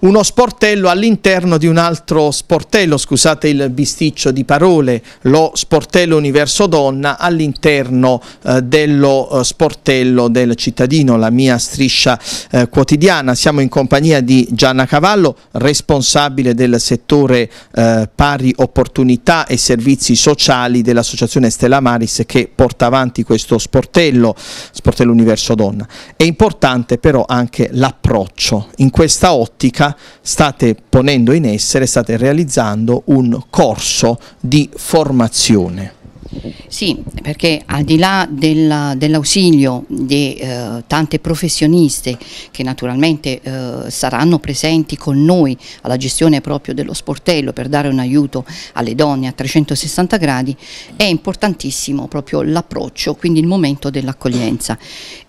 uno sportello all'interno di un altro sportello, scusate il bisticcio di parole, lo sportello universo donna all'interno eh, dello eh, sportello del cittadino, la mia striscia eh, quotidiana. Siamo in compagnia di Gianna Cavallo, responsabile del settore eh, pari opportunità e servizi sociali dell'associazione Stella Maris che porta avanti questo sportello, sportello universo donna. È importante però anche l'approccio. In questa ottica Sicilia state ponendo in essere, state realizzando un corso di formazione. Sì, perché al di là dell'ausilio di eh, tante professioniste che naturalmente eh, saranno presenti con noi alla gestione proprio dello sportello per dare un aiuto alle donne a 360 gradi, è importantissimo proprio l'approccio, quindi il momento dell'accoglienza.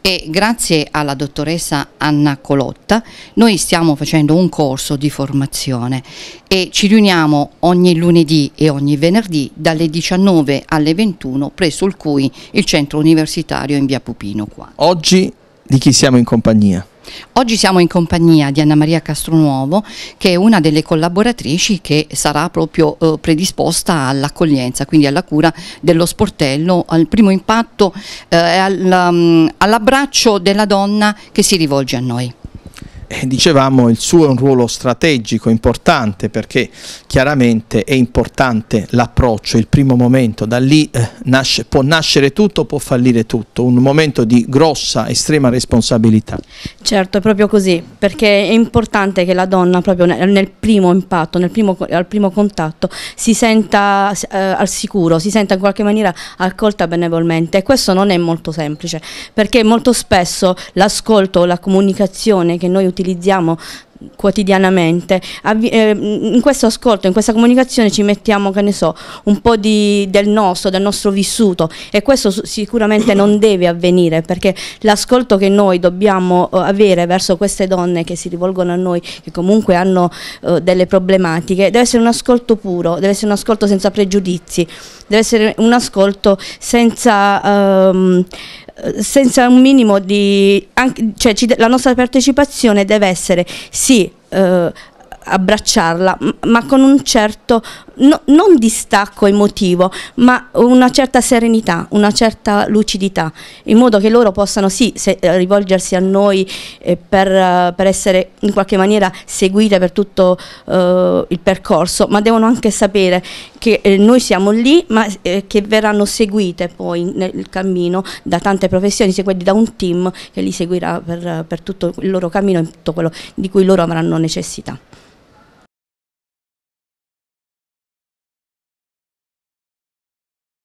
E grazie alla dottoressa Anna Colotta noi stiamo facendo un corso di formazione e ci riuniamo ogni lunedì e ogni venerdì dalle 19 alle 2021 presso il CUI, il centro universitario in via Pupino. Qua. Oggi di chi siamo in compagnia? Oggi siamo in compagnia di Anna Maria Castronuovo che è una delle collaboratrici che sarà proprio eh, predisposta all'accoglienza, quindi alla cura dello sportello, al primo impatto eh, e eh, all'abbraccio della donna che si rivolge a noi eh, dicevamo il suo è un ruolo strategico importante perché chiaramente è importante l'approccio, il primo momento, da lì eh, nasce, può nascere tutto, può fallire tutto, un momento di grossa, estrema responsabilità. Certo, è proprio così, perché è importante che la donna proprio nel primo impatto, nel primo, al primo contatto, si senta eh, al sicuro, si senta in qualche maniera accolta benevolmente e questo non è molto semplice, perché molto spesso l'ascolto, la comunicazione che noi utilizziamo utilizziamo quotidianamente. Eh, in questo ascolto, in questa comunicazione ci mettiamo, che ne so, un po' di, del nostro, del nostro vissuto e questo sicuramente non deve avvenire perché l'ascolto che noi dobbiamo eh, avere verso queste donne che si rivolgono a noi, che comunque hanno eh, delle problematiche, deve essere un ascolto puro, deve essere un ascolto senza pregiudizi, deve essere un ascolto senza ehm, eh, senza un minimo di... Anche, cioè, ci, la nostra partecipazione deve essere sì eh, abbracciarla, ma con un certo, no, non distacco emotivo, ma una certa serenità, una certa lucidità, in modo che loro possano sì se, eh, rivolgersi a noi eh, per, eh, per, essere in qualche maniera seguite per tutto eh, il percorso, ma devono anche sapere che eh, noi siamo lì, ma eh, che verranno seguite poi nel cammino da tante professioni, quindi da un team che li seguirà per, per tutto il loro cammino e tutto quello di cui loro avranno necessità.